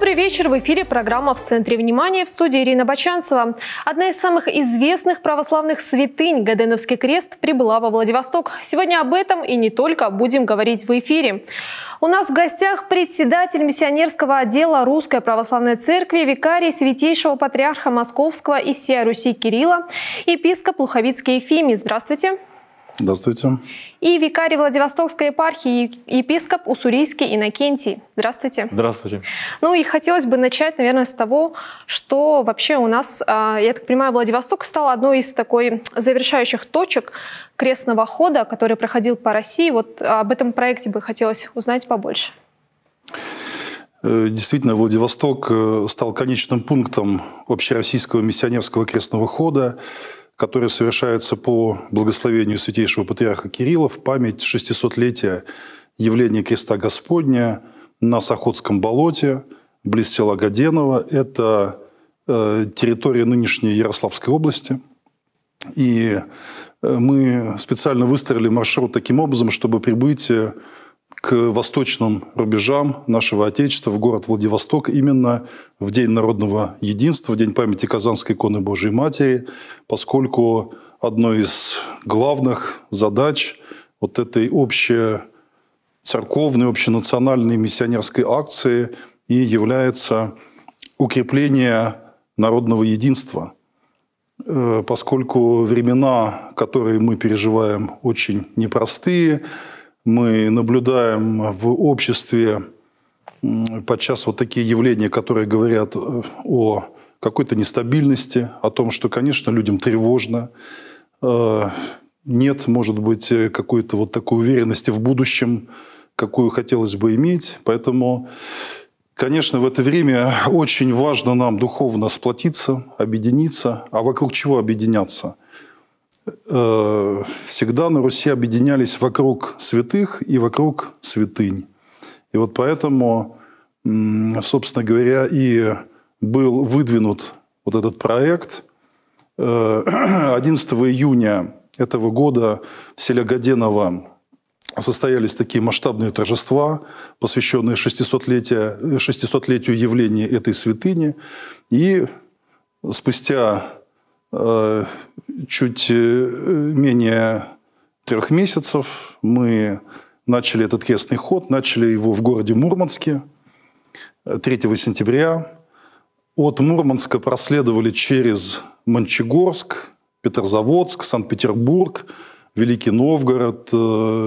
Добрый вечер. В эфире программа «В центре внимания» в студии Ирина Бачанцева. Одна из самых известных православных святынь – Гаденовский крест – прибыла во Владивосток. Сегодня об этом и не только будем говорить в эфире. У нас в гостях председатель миссионерского отдела Русской Православной Церкви, викарий Святейшего Патриарха Московского и всея Руси Кирилла, епископ Луховицкий Ефимий. Здравствуйте. Здравствуйте. И викарий Владивостокской епархии, епископ Уссурийский Иннокентий. Здравствуйте. Здравствуйте. Ну и хотелось бы начать, наверное, с того, что вообще у нас, а, я так понимаю, Владивосток стал одной из такой завершающих точек крестного хода, который проходил по России. Вот об этом проекте бы хотелось узнать побольше. Э, действительно, Владивосток э, стал конечным пунктом общероссийского миссионерского крестного хода, который совершается по благословению святейшего патриарха Кирилла в память 600-летия явления креста Господня на Сахотском болоте близ села Гаденова. Это э, территория нынешней Ярославской области. И э, мы специально выстроили маршрут таким образом, чтобы прибытие к восточным рубежам нашего Отечества, в город Владивосток, именно в День народного единства, в День памяти Казанской иконы Божьей Матери, поскольку одной из главных задач вот этой общей церковной, общенациональной миссионерской акции и является укрепление народного единства, э, поскольку времена, которые мы переживаем, очень непростые – мы наблюдаем в обществе подчас вот такие явления, которые говорят э, о какой-то нестабильности, о том, что, конечно, людям тревожно, э, нет, может быть, э, какой-то вот такой уверенности в будущем, какую хотелось бы иметь. Поэтому, конечно, в это время очень важно нам духовно сплотиться, объединиться. А вокруг чего объединяться – Э, всегда на Руси объединялись вокруг святых и вокруг святынь. И вот поэтому, собственно говоря, и был выдвинут вот этот проект. 11 э, июня этого года в селе Годеново состоялись такие масштабные торжества, посвященные 600-летию 600 явления этой святыни. И спустя Э, чуть э, менее трех месяцев мы начали этот крестный ход, начали его в городе Мурманске 3 э, сентября. От Мурманска проследовали через Мончегорск, Петрозаводск, Санкт-Петербург, Великий Новгород,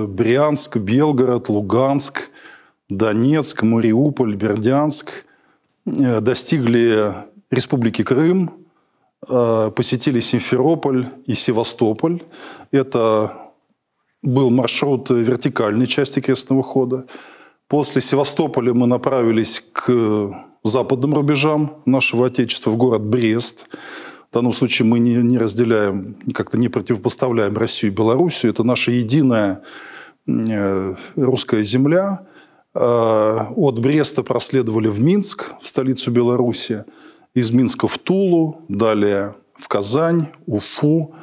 Брянск, Белгород, Луганск, Донецк, Мариуполь, Бердянск. Достигли Республики Крым – Э, посетили Симферополь и Севастополь. Это был маршрут вертикальной части крестного хода. После Севастополя мы направились к западным рубежам нашего Отечества, в город Брест. В данном случае мы не, разделяем, как-то не противопоставляем Россию и Белоруссию. Это наша единая э, русская земля. Э, от Бреста проследовали в Минск, в столицу Белоруссии – из Минска в Тулу, далее в Казань, Уфу,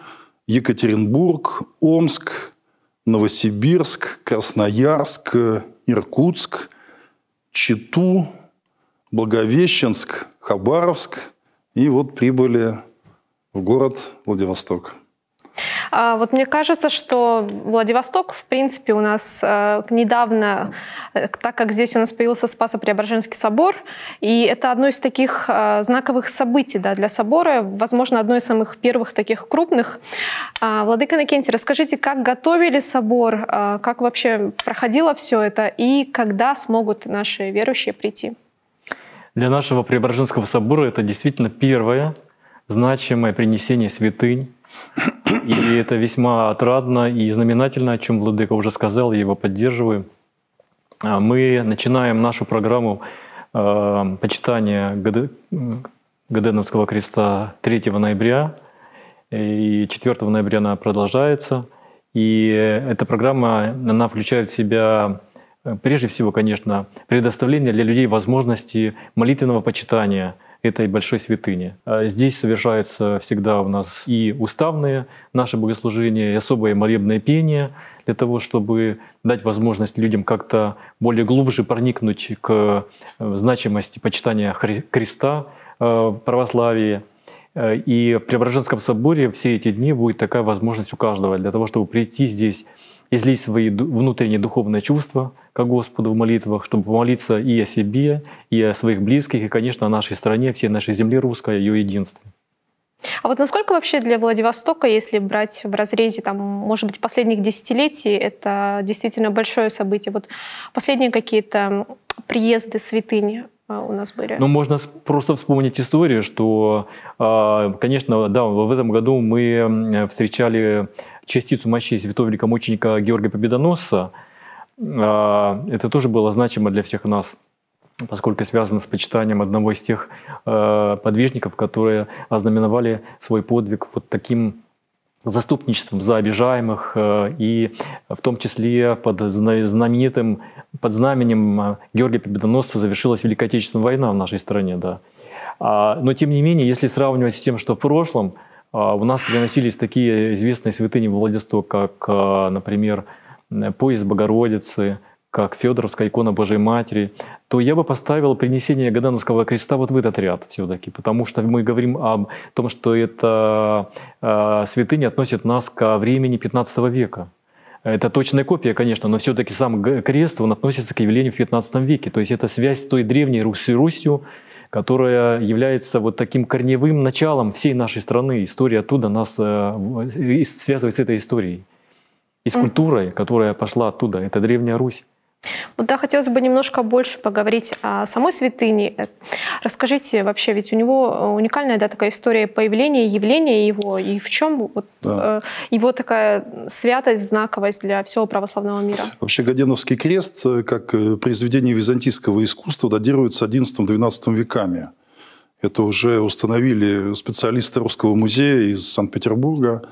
Екатеринбург, Омск, Новосибирск, Красноярск, Иркутск, Читу, Благовещенск, Хабаровск. И вот прибыли в город Владивосток. А, вот мне кажется, что Владивосток, в принципе, у нас э, недавно, э, так как здесь у нас появился Спасо-Преображенский собор, и это одно из таких э, знаковых событий да, для собора, возможно, одно из самых первых таких крупных. А, Владыка Накентий, расскажите, как готовили собор, как вообще проходило все это, и когда смогут наши верующие прийти? Для нашего Преображенского собора это действительно первое значимое принесение святынь и это весьма отрадно и знаменательно, о чем Владыка уже сказал, я его поддерживаю. А мы начинаем нашу программу э, почитания Гад... Гаденовского креста 3 ноября, и 4 ноября она продолжается. И эта программа, она включает в себя, э, прежде всего, конечно, предоставление для людей возможности молитвенного почитания – этой большой святыни. А здесь совершаются всегда у нас и уставные наши богослужения, и особое молебное пение для того, чтобы дать возможность людям как-то более глубже проникнуть к э, значимости почитания креста э, в православии. Э, и в Преображенском соборе все эти дни будет такая возможность у каждого для того, чтобы прийти здесь излей свои внутренние духовные чувства к Господу в молитвах, чтобы помолиться и о себе, и о своих близких, и, конечно, о нашей стране, всей нашей земле русской, ее единстве. А вот насколько вообще для Владивостока, если брать в разрезе, там, может быть, последних десятилетий, это действительно большое событие? Вот последние какие-то приезды святыни э, у нас были? Ну, можно просто вспомнить историю, что, а, конечно, да, в этом году мы встречали частицу мощей святого мученика Георгия Победоносца. А, это тоже было значимо для всех нас, поскольку связано с почитанием одного из тех а, подвижников, которые ознаменовали свой подвиг вот таким заступничеством за обижаемых а, и в том числе под знаменитым под знаменем Георгия Победоносца завершилась Великая Отечественная война в нашей стране, да. Но тем не менее, если сравнивать с тем, что в прошлом – а, у нас приносились такие известные святыни Владистока, как, а, например, пояс Богородицы, как Федоровская икона Божьей Матери, то я бы поставил принесение Гадановского креста вот в этот ряд все-таки, потому что мы говорим о том, что эта святыня относит нас ко времени 15 века. Это точная копия, конечно, но все-таки сам крест, он относится к явлению в 15 веке. То есть это связь с той древней Руси Русью, которая является вот таким корневым началом всей нашей страны. История оттуда нас э, связывает с этой историей. И с культурой, которая пошла оттуда. Это Древняя Русь. Вот да, хотелось бы немножко больше поговорить о самой святыне. Расскажите вообще, ведь у него э, уникальная да, такая история появления, явления его, и в чем вот, да. э, его такая святость, знаковость для всего православного мира? Вообще Годеновский крест, э, как э, произведение византийского искусства, датируется XI-XII веками. Это уже установили специалисты Русского музея из Санкт-Петербурга.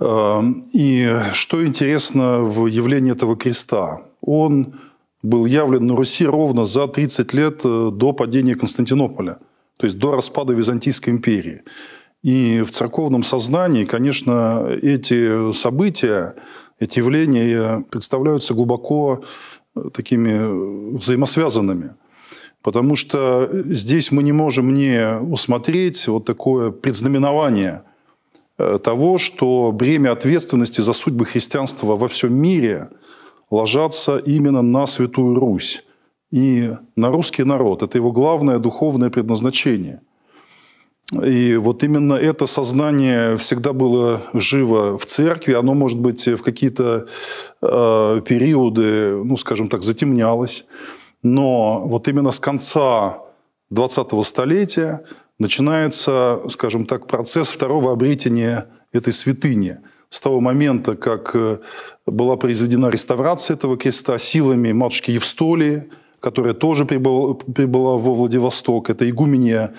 Эм, и что интересно в явлении этого креста? он был явлен на Руси ровно за 30 лет э, до падения Константинополя, то есть до распада Византийской империи. И в церковном сознании, конечно, эти события, эти явления представляются глубоко э, такими взаимосвязанными. Потому что здесь мы не можем не усмотреть вот такое предзнаменование э, того, что бремя ответственности за судьбы христианства во всем мире – ложатся именно на Святую Русь и на русский народ. Это его главное духовное предназначение. И вот именно это сознание всегда было живо в церкви, оно, может быть, в какие-то э, периоды, ну, скажем так, затемнялось. Но вот именно с конца 20-го столетия начинается, скажем так, процесс второго обретения этой святыни – с того момента, как э, была произведена реставрация этого креста силами матушки Евстолии, которая тоже прибыла, прибыла во Владивосток. Это игуменья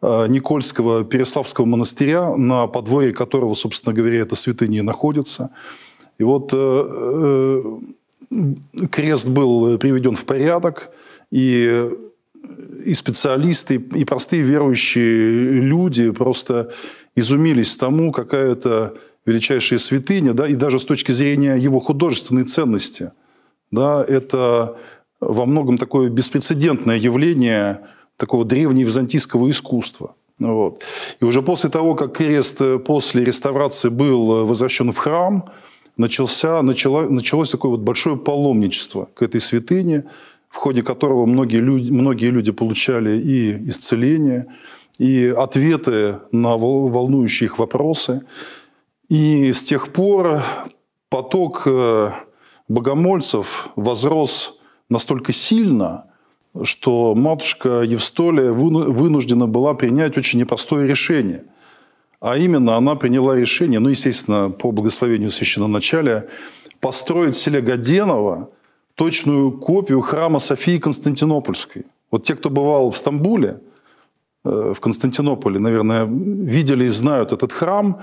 э, Никольского Переславского монастыря, на подворье которого, собственно говоря, эта святыня и находится. И вот э, э, крест был приведен в порядок, и э, и специалисты, и простые верующие люди просто изумились тому, какая это величайшая святыня, да, и даже с точки зрения его художественной ценности. Да, это во многом такое беспрецедентное явление такого древневизантийского искусства. Вот. И уже после того, как крест э, после реставрации был э, возвращен в храм, начался, начало, началось такое вот большое паломничество к этой святыне, в ходе которого многие люди, многие люди получали и исцеление, и ответы на волнующие их вопросы. И с тех пор поток э, богомольцев возрос настолько сильно, что матушка Евстолия вынуждена была принять очень непростое решение. А именно она приняла решение, ну, естественно, по благословению священноначалия, построить в селе Гаденова точную копию храма Софии Константинопольской. Вот те, кто бывал в Стамбуле, э, в Константинополе, наверное, видели и знают этот храм.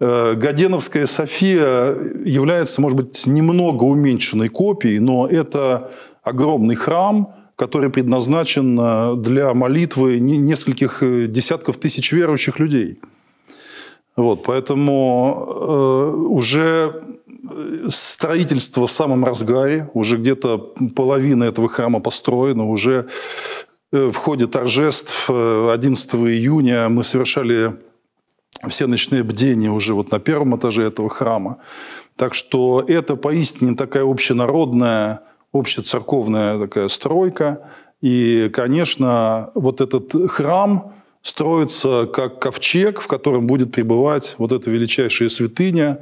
Э, Гаденовская София является, может быть, немного уменьшенной копией, но это огромный храм, который предназначен э, для молитвы нескольких э, десятков тысяч верующих людей. Вот, поэтому уже строительство в самом разгаре, уже где-то половина этого храма построена, уже в ходе торжеств 11 июня мы совершали все ночные бдения уже вот на первом этаже этого храма. Так что это поистине такая общенародная, общецерковная такая стройка. И, конечно, вот этот храм строится как ковчег, в котором будет пребывать вот эта величайшая святыня,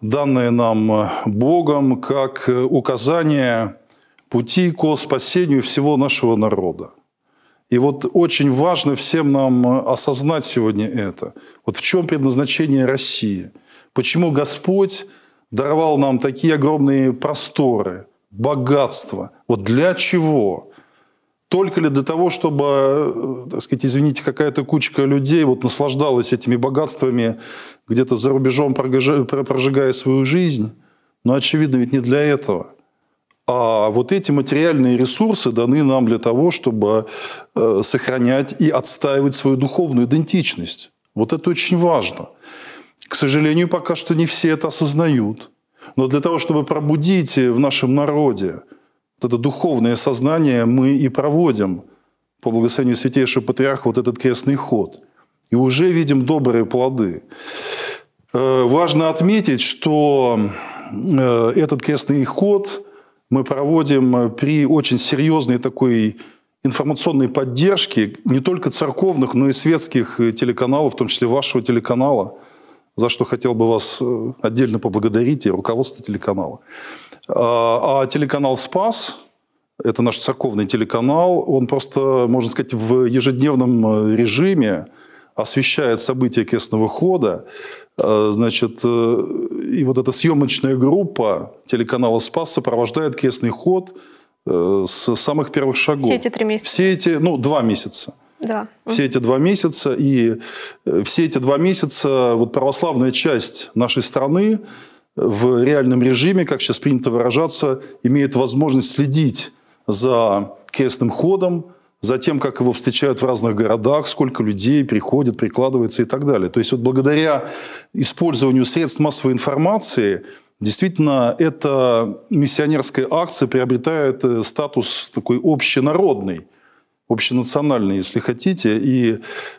данная нам Богом, как указание пути к спасению всего нашего народа. И вот очень важно всем нам э, осознать сегодня это. Вот в чем предназначение России? Почему Господь даровал нам такие огромные просторы, богатства? Вот для чего? Только ли для того, чтобы, э, так сказать, извините, какая-то кучка людей вот наслаждалась этими богатствами, где-то за рубежом прожигая свою жизнь? Но очевидно, ведь не для этого – а вот эти материальные ресурсы даны нам для того, чтобы э, сохранять и отстаивать свою духовную идентичность. Вот это очень важно. К сожалению, пока что не все это осознают. Но для того, чтобы пробудить э, в нашем народе вот это духовное сознание, мы и проводим по благословению Святейшего Патриарха вот этот крестный ход. И уже видим добрые плоды. Э, важно отметить, что этот крестный ход – мы проводим э, при очень серьезной такой информационной поддержки не только церковных, но и светских э, телеканалов, в том числе вашего телеканала, за что хотел бы вас э, отдельно поблагодарить и руководство телеканала. А, а телеканал «Спас» – это наш церковный телеканал, он просто, можно сказать, в ежедневном режиме освещает события крестного хода, значит, и вот эта съемочная группа телеканала «Спас» сопровождает крестный ход э, с самых первых шагов. Все эти три месяца? Все эти, ну, два месяца. Да. Все эти два месяца. И э, все эти два месяца вот православная часть нашей страны э, в реальном режиме, как сейчас принято выражаться, имеет возможность следить за крестным ходом, Затем, как его встречают в разных городах, сколько людей приходит, прикладывается и так далее. То есть вот благодаря использованию средств массовой информации действительно эта миссионерская акция приобретает э, статус такой общенародный общенациональный, если хотите, и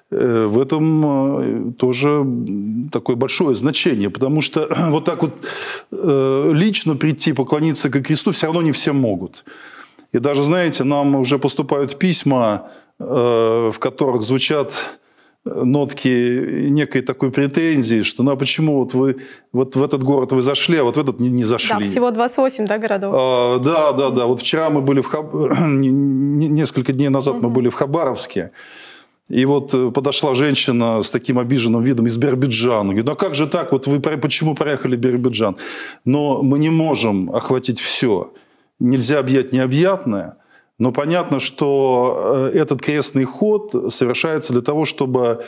э, в этом э, тоже такое большое значение, потому что вот так вот лично прийти поклониться ко кресту все равно не все могут. И даже, знаете, нам уже поступают письма, э, в которых звучат э, нотки некой такой претензии, что ну а почему вот вы вот в этот город вы зашли, а вот в этот не, не зашли. Да, всего 28, да, городов? А, да, да, да. Вот вчера мы были в Хаб... несколько дней назад мы были в Хабаровске, и вот э, подошла женщина с таким обиженным видом из Биробиджана. Говорит, ну а как же так, вот вы почему проехали Биробиджан? Но мы не можем охватить все нельзя объять необъятное, но понятно, что э, этот крестный ход совершается для того, чтобы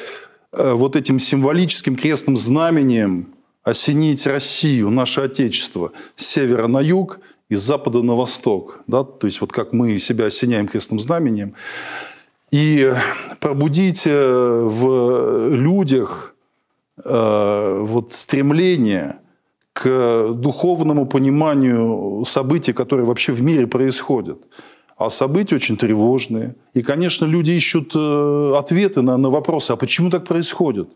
э, вот этим символическим крестным знаменем осенить Россию, наше Отечество, с севера на юг, из запада на восток. Да? То есть вот как мы себя осеняем крестным знаменем И пробудить э, в людях вот стремление – к духовному пониманию событий, которые вообще в мире происходят. А события очень тревожные. И, конечно, люди ищут э, ответы на, на вопросы, а почему так происходит?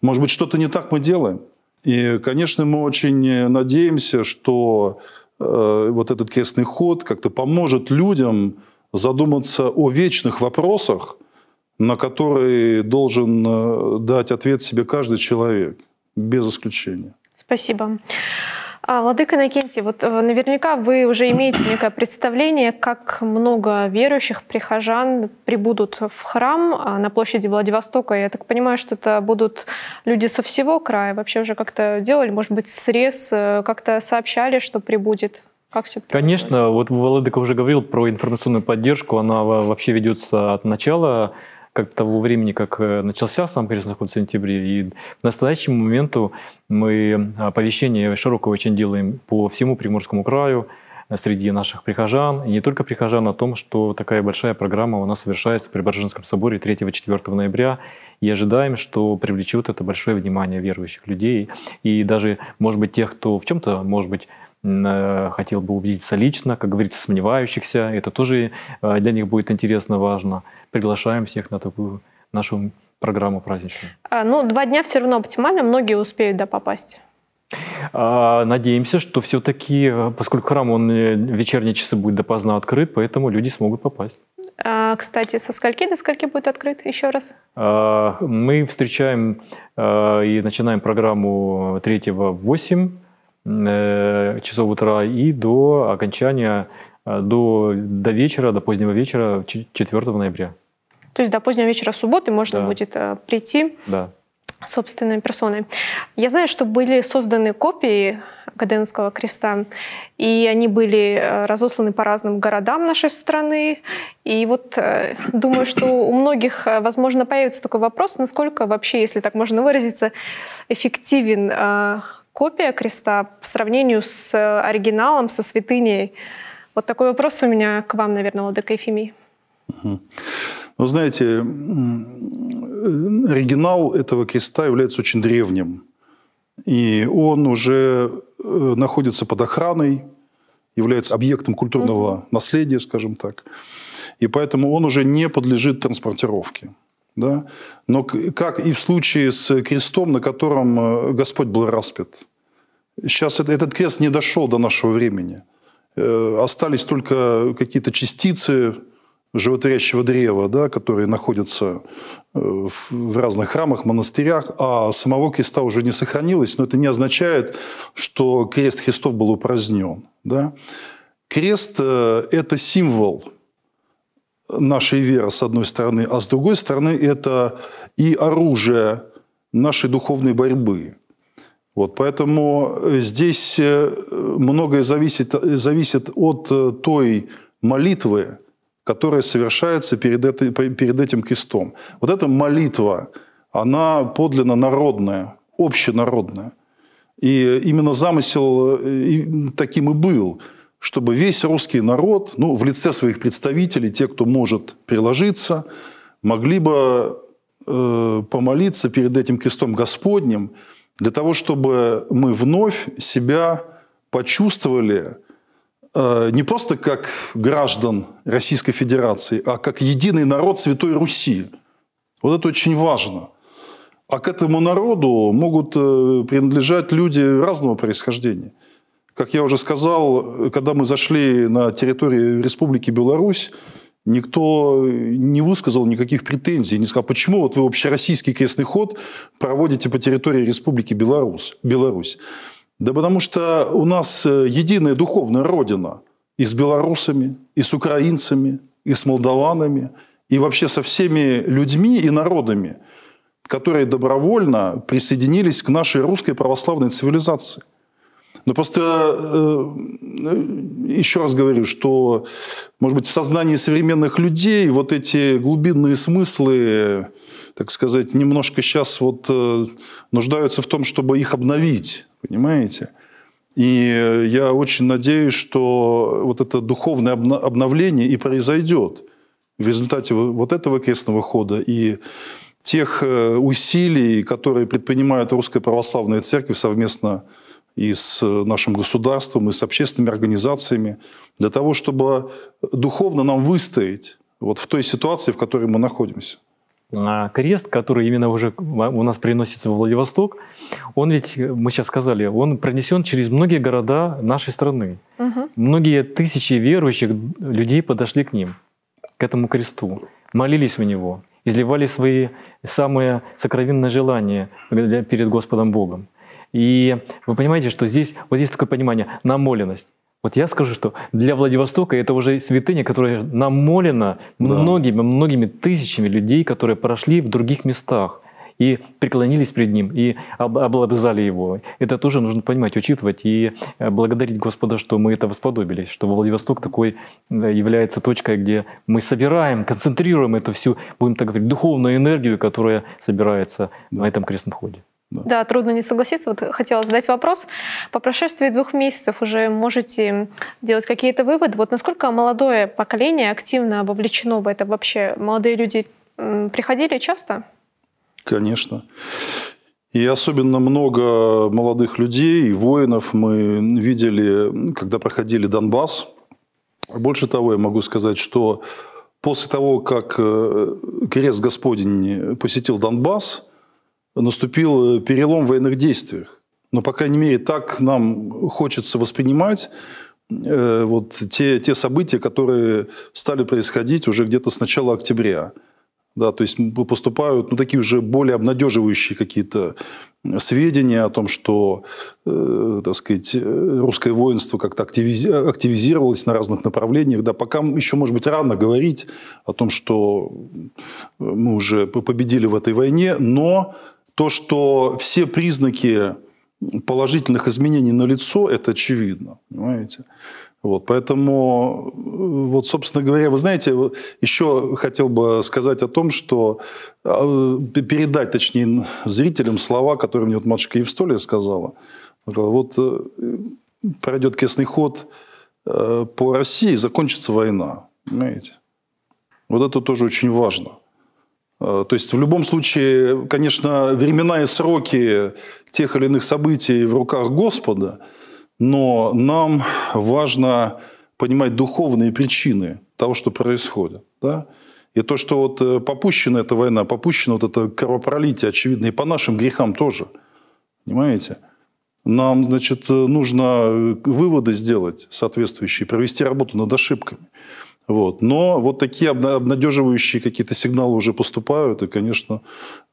Может быть, что-то не так мы делаем? И, конечно, мы очень надеемся, что э, вот этот крестный ход как-то поможет людям задуматься о вечных вопросах, на которые должен э, дать ответ себе каждый человек, без исключения. Спасибо. А, владыка Накенти. вот э, наверняка вы уже имеете некое представление, как много верующих прихожан прибудут в храм а, на площади Владивостока. Я так понимаю, что это будут люди со всего края. Вообще уже как-то делали, может быть, срез, э, как-то сообщали, что прибудет. Как все Конечно, вот Владыка уже говорил про информационную поддержку. Она вообще ведется от начала как того времени, как э, начался сам крестный ход в сентябре, и к настоящему моменту мы э, оповещение широкое очень делаем по всему Приморскому краю, э, среди наших прихожан, и не только прихожан, о том, что такая большая программа у нас совершается при Приборженском соборе 3-4 ноября, и ожидаем, что привлечет это большое внимание верующих людей, и даже, может быть, тех, кто в чем-то, может быть, хотел бы убедиться лично, как говорится, сомневающихся, это тоже для них будет интересно, важно – приглашаем всех на такую нашу программу праздничную. А, ну, два дня все равно оптимально, многие успеют да, попасть. А, надеемся, что все-таки, поскольку храм, он э, вечерние часы будет допоздна открыт, поэтому люди смогут попасть. А, кстати, со скольки до скольки будет открыт еще раз? А, мы встречаем а, и начинаем программу 3 в 8 э, часов утра и до окончания Э, до, до вечера, до позднего вечера 4 ноября. То есть до позднего вечера субботы можно да. будет э, прийти да. собственной персоной. Я знаю, что были созданы копии Гаденского креста, и они были э, разосланы по разным городам нашей страны. И вот думаю, что у многих, возможно, появится такой вопрос, насколько вообще, если так можно выразиться, эффективен копия креста по сравнению с оригиналом, со святыней. Вот такой вопрос у меня к вам, наверное, Владыка Ефимий. Ну, знаете, оригинал этого креста является очень древним. И он уже э, находится под охраной, является объектом культурного mm-hmm. наследия, скажем так. И поэтому он уже не подлежит транспортировке. Да? Но как и в случае с крестом, на котором э, Господь был распят. Сейчас этот крест не дошел до нашего времени. Э, остались только какие-то частицы животворящего древа, да, которые находятся э, в разных храмах, монастырях, а самого креста уже не сохранилось, но это не означает, что крест Христов был упразднен. Да? Крест э, – это символ нашей веры, с одной стороны, а с другой стороны, это и оружие нашей духовной борьбы. Вот, поэтому э, здесь э, многое зависит, зависит от э, той молитвы, которая совершается перед, этой, перед этим крестом. Вот эта молитва, она подлинно народная, общенародная. И именно замысел таким и был, чтобы весь русский народ, ну, в лице своих представителей, те, кто может приложиться, могли бы э, помолиться перед этим крестом Господним – для того, чтобы мы вновь себя почувствовали э, не просто как граждан Российской Федерации, а как единый народ Святой Руси. Вот это очень важно. А к этому народу могут э, принадлежать люди разного происхождения. Как я уже сказал, когда мы зашли на территорию Республики Беларусь, Никто э, не высказал никаких претензий, не сказал, почему вот вы общероссийский крестный ход проводите по территории Республики Беларусь. Беларусь. Да потому что у нас э, единая духовная родина и с белорусами, и с украинцами, и с молдаванами, и вообще со всеми людьми и народами, которые добровольно присоединились к нашей русской православной цивилизации – но ну, просто э, еще раз говорю, что, может быть, в сознании современных людей вот эти глубинные смыслы, так сказать, немножко сейчас вот э, нуждаются в том, чтобы их обновить, понимаете? И я очень надеюсь, что вот это духовное обновление и произойдет в результате вот этого крестного хода и тех э, усилий, которые предпринимает Русская Православная Церковь совместно с и с э, нашим государством, и с общественными организациями, для того, чтобы духовно нам выстоять вот в той ситуации, в которой мы находимся. А крест, который именно уже у нас приносится во Владивосток, он ведь, э, мы сейчас сказали, он пронесен через многие города нашей страны. Угу. Многие тысячи верующих людей подошли к ним, к этому кресту, молились у него, изливали свои самые сокровенные желания перед Господом Богом. И вы понимаете, что здесь вот есть такое понимание – намоленность. Вот я скажу, что для Владивостока это уже святыня, которая намолена да. многими, многими тысячами людей, которые прошли в других местах и преклонились перед Ним, и облобызали Его. Это тоже нужно понимать, учитывать и э, благодарить Господа, что мы это восподобились, что Владивосток такой э, является точкой, где мы собираем, концентрируем эту всю, будем так говорить, духовную энергию, которая собирается да. на этом крестном ходе. Да. да, трудно не согласиться. Вот хотела задать вопрос. По прошествии двух месяцев уже можете делать какие-то выводы. Вот насколько молодое поколение активно вовлечено в это вообще? Молодые люди приходили часто? Конечно. И особенно много молодых людей и воинов мы видели, когда проходили Донбасс. Больше того, я могу сказать, что после того, как э, Крест Господень посетил Донбасс – наступил э, перелом в военных действиях. Но, по крайней мере, так нам хочется воспринимать э, вот те, те события, которые стали происходить уже где-то с начала октября. Да, то есть поступают ну, такие уже более обнадеживающие какие-то сведения о том, что э, так сказать, э, русское воинство как-то активизи- активизировалось на разных направлениях. Да, пока еще, может быть, рано говорить о том, что мы уже победили в этой войне, но то, что все признаки положительных изменений на лицо, это очевидно, понимаете? Вот, поэтому, э, вот, собственно говоря, вы знаете, еще хотел бы сказать о том, что а, передать, точнее, зрителям слова, которые мне вот матушка Евстолия сказала. Вот э, пройдет кесный ход э, по России, закончится война, понимаете? Вот это тоже очень важно. Э, то есть в любом случае, конечно, времена и сроки тех или иных событий в руках Господа, но нам важно понимать духовные причины того, что происходит. Да? И то, что вот э, попущена эта война, попущено вот это кровопролитие, очевидно, и по нашим грехам тоже. Понимаете? Нам, значит, нужно э, выводы сделать соответствующие, провести работу над ошибками. Вот. Но вот такие обнадеживающие какие-то сигналы уже поступают, и, конечно,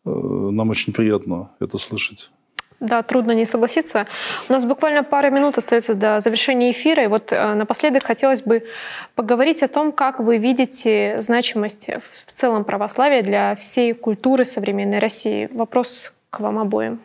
э, нам очень приятно это слышать. Да, трудно не согласиться. У нас буквально пара минут остается до завершения эфира. И вот э, напоследок хотелось бы поговорить о том, как вы видите значимость в целом православия для всей культуры современной России. Вопрос к вам обоим.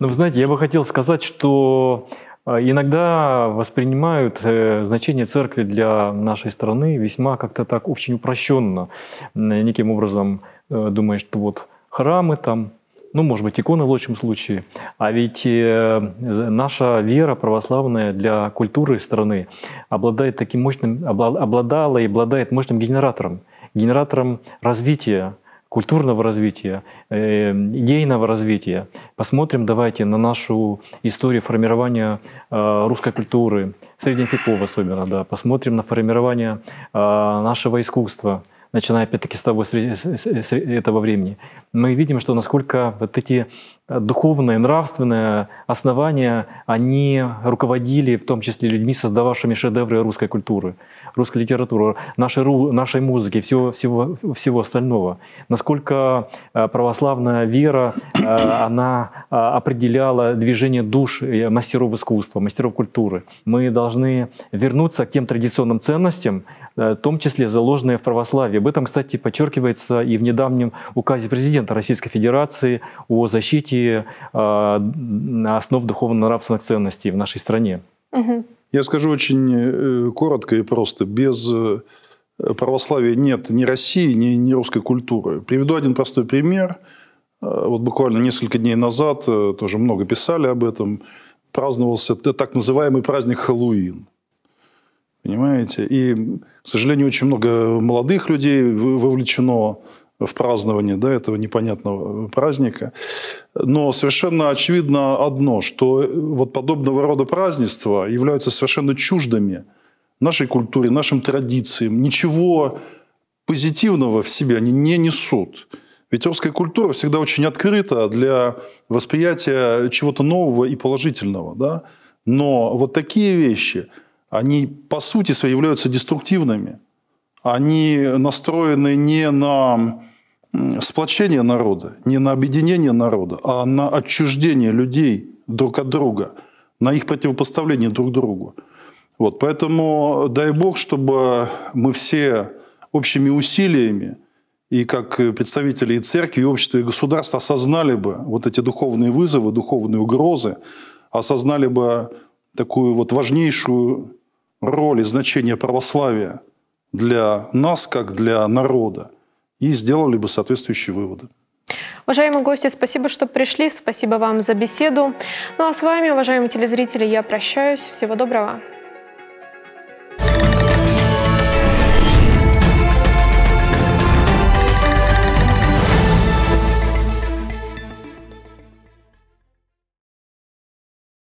Ну, вы знаете, я бы хотел сказать, что а, иногда воспринимают э, значение церкви для нашей страны весьма как-то так очень упрощенно, неким образом э, думая, что вот храмы там, ну, может быть, иконы в лучшем случае. А ведь э, наша вера православная для культуры страны обладает таким мощным, обладала и обладает мощным генератором, генератором развития культурного развития, э, идейного развития. Посмотрим, давайте, на нашу историю формирования э, русской культуры, средних особенно, да, посмотрим на формирование э, нашего искусства – начиная опять-таки с того с, с, этого времени, мы видим, что насколько вот эти э, духовные, нравственные основания, они руководили в том числе людьми, создававшими шедевры русской культуры, русской литературы, нашей, нашей музыки, всего, всего, всего остального. Насколько э, православная вера, э, она определяла движение душ мастеров искусства, мастеров культуры. Мы должны вернуться к тем традиционным ценностям, Э, в том числе заложенные в православии. Об этом, кстати, подчеркивается и в недавнем указе президента Российской Федерации о защите э, основ духовно-нравственных ценностей в нашей стране. Я скажу очень э, коротко и просто. Без православия нет ни России, ни, ни русской культуры. Приведу один простой пример. Вот буквально несколько дней назад, тоже много писали об этом, праздновался так называемый праздник Хэллоуин. Понимаете? И, к сожалению, очень много молодых людей вовлечено в празднование да, этого непонятного праздника. Но совершенно очевидно одно, что э, вот подобного рода празднества являются совершенно чуждыми нашей культуре, нашим традициям. Ничего позитивного в себе они не несут. Ведь русская культура всегда очень открыта для восприятия чего-то нового и положительного. Да? Но вот такие вещи – они по сути своей являются деструктивными. Они настроены не на сплочение народа, не на объединение народа, а на отчуждение людей друг от друга, на их противопоставление друг другу. Вот, поэтому дай бог, чтобы мы все общими усилиями и как представители и церкви, и общества, и государства осознали бы вот эти духовные вызовы, духовные угрозы, осознали бы такую вот важнейшую роль и значение православия для нас, как для народа, и сделали бы соответствующие выводы. Уважаемые гости, спасибо, что пришли, спасибо вам за беседу. Ну а с вами, уважаемые телезрители, я прощаюсь. Всего доброго.